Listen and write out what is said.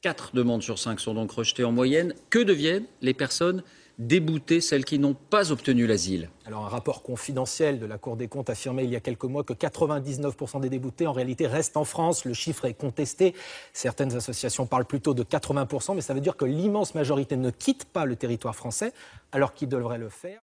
Quatre demandes sur cinq sont donc rejetées en moyenne. Que deviennent les personnes déboutées, celles qui n'ont pas obtenu l'asile Alors un rapport confidentiel de la Cour des comptes affirmait il y a quelques mois que 99% des déboutés en réalité restent en France. Le chiffre est contesté. Certaines associations parlent plutôt de 80%, mais ça veut dire que l'immense majorité ne quitte pas le territoire français alors qu'ils devraient le faire.